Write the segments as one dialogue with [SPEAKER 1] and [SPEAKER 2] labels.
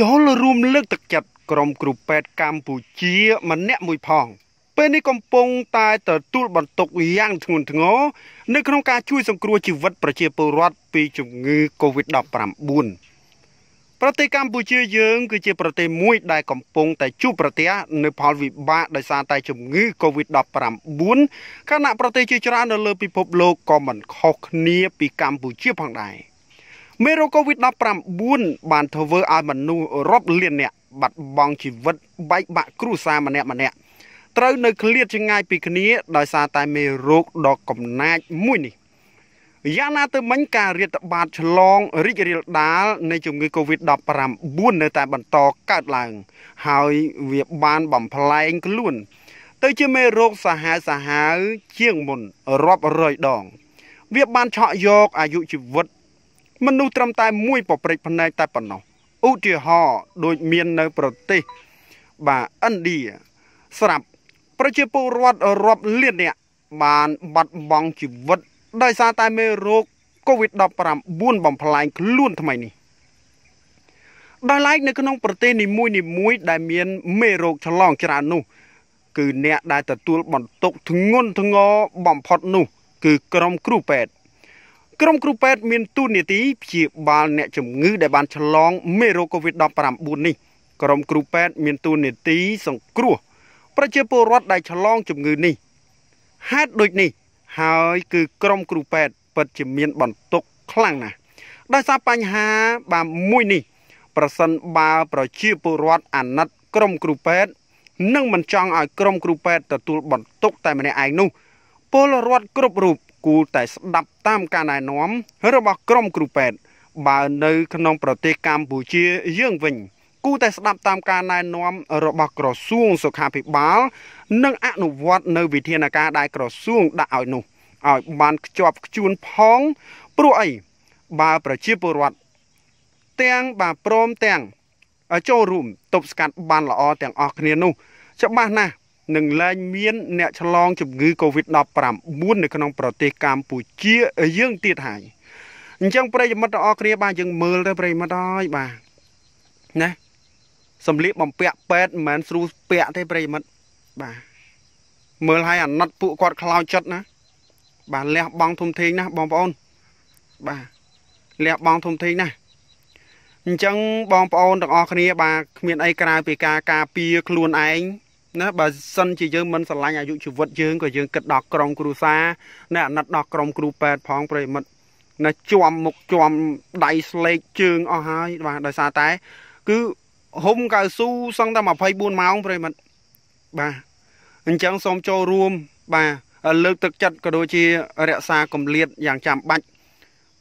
[SPEAKER 1] ចូលរួមលើកទឹកចិត្តក្រុមគ្រូពេទ្យកម្ពុជាម្នាក់មួយផងពេលនេះកំពុងតែទទួលបន្ទុកយ៉ាងធ្ងន់ធ្ងរនៅក្នុងការជួយសង្គ្រោះជីវិតប្រជាពលរដ្ឋពីជំងឺ Covid-19 ប្រទេសកម្ពុជាយើងគឺជាប្រទេសមួយដែលកំពុងតែជួបប្រទះនៅផលវិបាកដោយសារតែជំងឺ Covid-19 ខណៈប្រទេសជាច្រើននៅលើពិភពលោកក៏មិនខុសគ្នាពីកម្ពុជាផងដែរ។មេរោគ COVID-19 បានធ្វើឲ្យមនុស្សរាប់លាននាក់បាត់បង់ជីវិតបែកបាក់គ្រួសារម្នាក់ម្នាក់ត្រូវនៅឃ្លាតឆ្ងាយពីគ្នាដោយសារតែមេរោគដ៏កំណាចមួយនេះយ៉ាងណាទៅមិញការរាតត្បាតឆ្លងរីករាលដាលនៃជំងឺ Covid-19 នៅតែបន្តកើតឡើងហើយវាបានបំផ្លែងខ្លួនទៅជាមេរោគសាហាវសាហាវជាងមុនរាប់រយដងវាបានឆក់យកអាយុជីវិតមនុស្សត្រឹមតែមួយប្រព្រឹត្តភ្នែកតែប៉ុណ្ណោះឧទាហរណ៍ដូចមាននៅប្រទេសបាទឥណ្ឌាស្រាប់ប្រជាពលរដ្ឋរាប់លាននាក់បានបាត់បង់ជីវិតដោយសារតែមេរោគ COVID-19 បំផ្លាញខ្លួនថ្មីនេះដោយឡែកនៅក្នុងប្រទេសនីមួយនីមួយដែលមានមេរោគឆ្លងច្រើននោះគឺអ្នកដែលទទួលបន្ទុកធ្ងន់ធ្ងរបំផុតនោះគឺក្រុមគ្រូពេទ្យក្រុមគ្រូពេទ្យមានទូនាទីព្យាបាលអ្នកជំងឺដែលបានឆ្លងមេរោគ COVID-19 នេះក្រុមគ្រូពេទ្យមានទូនាទីសង្គ្រោះ ប្រជាពលរដ្ឋដែលឆ្លងជំងឺនេះហេតុដូចនេះ ហើយគឺក្រុមគ្រូពេទ្យពិតជាមានបន្ទុកខ្លាំងណាស់ដោយសារបញ្ហាបាមួយនេះ ប្រសិនបើប្រជាពលរដ្ឋអាណិតក្រុមគ្រូពេទ្យនឹងមិនចង់ឲ្យក្រុមគ្រូពេទ្យទទួលបន្ទុកតែម្នាក់ឯងនោះពលរដ្ឋគ្រប់រូបគួរតែស្ដាប់តាមការណែនាំរបស់ក្រុមគ្រូពេទ្យបើនៅក្នុងប្រទេសកម្ពុជាយើងវិញ គូតែស្ដាប់តាមការណែនាំរបស់ក្រសួងសុខាភិបាលនិងអនុវត្តនៅវិធានការដែលក្រសួងដាក់ឲ្យនោះឲ្យបានខ្ជាប់ខ្ជួនផងព្រោះអីបើប្រជាពលរដ្ឋទាំងបើព្រមទាំងចូលរួមទប់ស្កាត់បានល្អទាំងអស់គ្នានោះច្បាស់ណាស់នឹងឡើងមានអ្នកឆ្លងជំងឺ Covid-19 នៅក្នុងប្រទេសកម្ពុជាយើងទៀតហើយអញ្ចឹងប្រិយមិត្តអរគ្រាបាទយើងមើលទៅប្រិយមិត្តអើយបាទណាសំលៀកបំពាក់ពេទ្យមិនមែនស្រួលពាក់ទេប្រិយមិត្តបាទមើលឲ្យអាណិតពួកគាត់ខ្លោចចិត្តណា បាទលះបងធំធេងណាបងប្អូនបាទលះបងធំធេងណាអញ្ចឹងបងប្អូនទាំងអស់គ្នាបាទគ្មានអីក្រៅពីការការពារខ្លួនឯងណាបើសិនជាយើងមិនស្រឡាញ់អាយុជីវិតយើងក៏យើងគិតដល់ក្រុមគ្រួសារណាអាណិតដល់ក្រុមគ្រូពេទ្យផងប្រិមិត្តណាជួមមុខជួមដៃស្លេកជើងអស់ហើយបាទដោយសារតែ គឺហុំកៅស៊ូសឹងតែ24ម៉ោងប្រិមិត្តបាទអញ្ចឹងសូមចូលរួម បាទលើកទឹកចិត្តក៏ដូចជារក្សាកម្លាតយ៉ាងចាំបាច់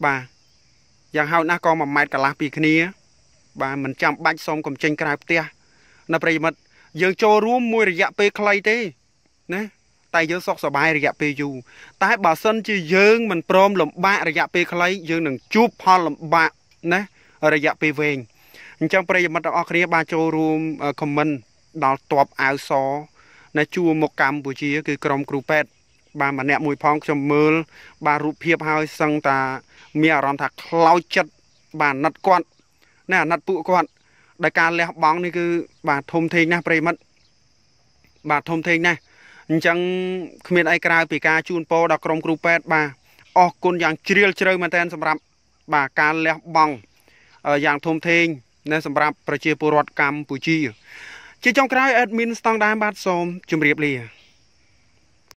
[SPEAKER 1] បាទយ៉ាងហោចណាស់ក៏1ម៉ែត្រកន្លះពីគ្នា បាទមិនចាំបាច់សូមកំចេញក្រៅផ្ទះណាប្រិមិត្តយើងចូលរួមមួយរយៈពេលខ្លីទេណាតែយើងសុខសប្បាយរយៈពេលយូរតែ បើសិនជាយើងមិនព្រមលំបាករយៈពេលខ្លីយើងនឹងជួបផលលំបាកណារយៈពេលវែងអញ្ចឹងប្រិយមិត្តទាំងអស់គ្នាបានចូលរួមខមមិនដល់តបអាវសនៅជួរមកកម្ពុជាគឺក្រុមគ្រូពេទ្យបានម្នាក់មួយផងខ្ញុំមើលបានរូបភាពហើយសឹងតា មានអារម្មណ៍ថាខ្លោចចិត្តបានណាត់គាត់ណាអាណិតពួកគាត់ដោយការលះបង់នេះគឺ បាទធំធេងណាស់ប្រិមិត្តបាទធំធេងណាស់អញ្ចឹងគ្មានអីក្រៅពីការជូនពរដល់ក្រុមគ្រូពេទ្យបាទអរគុណយ៉ាងជ្រាល ជ្រៅមែនទែនសម្រាប់បាទការលះបង់យ៉ាងធំធេងណាសម្រាប់ប្រជាពលរដ្ឋកម្ពុជាជាចុងក្រោយអេដមីនស្តង់ដារបាទសូមជម្រាបលា